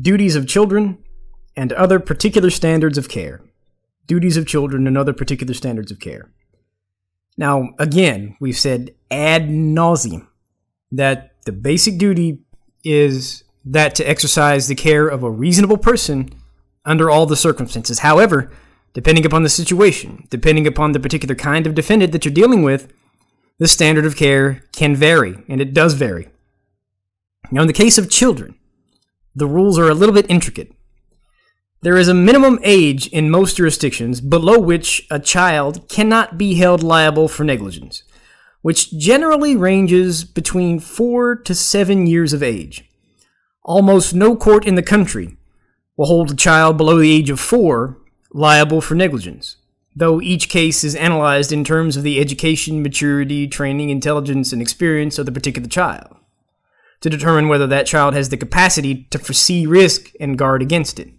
duties of children, and other particular standards of care. Duties of children and other particular standards of care. Now, again, we've said ad nauseum that the basic duty is that to exercise the care of a reasonable person under all the circumstances. However, depending upon the situation, depending upon the particular kind of defendant that you're dealing with, the standard of care can vary, and it does vary. Now, in the case of children, the rules are a little bit intricate. There is a minimum age in most jurisdictions below which a child cannot be held liable for negligence, which generally ranges between four to seven years of age. Almost no court in the country will hold a child below the age of four liable for negligence, though each case is analyzed in terms of the education, maturity, training, intelligence, and experience of the particular child to determine whether that child has the capacity to foresee risk and guard against it.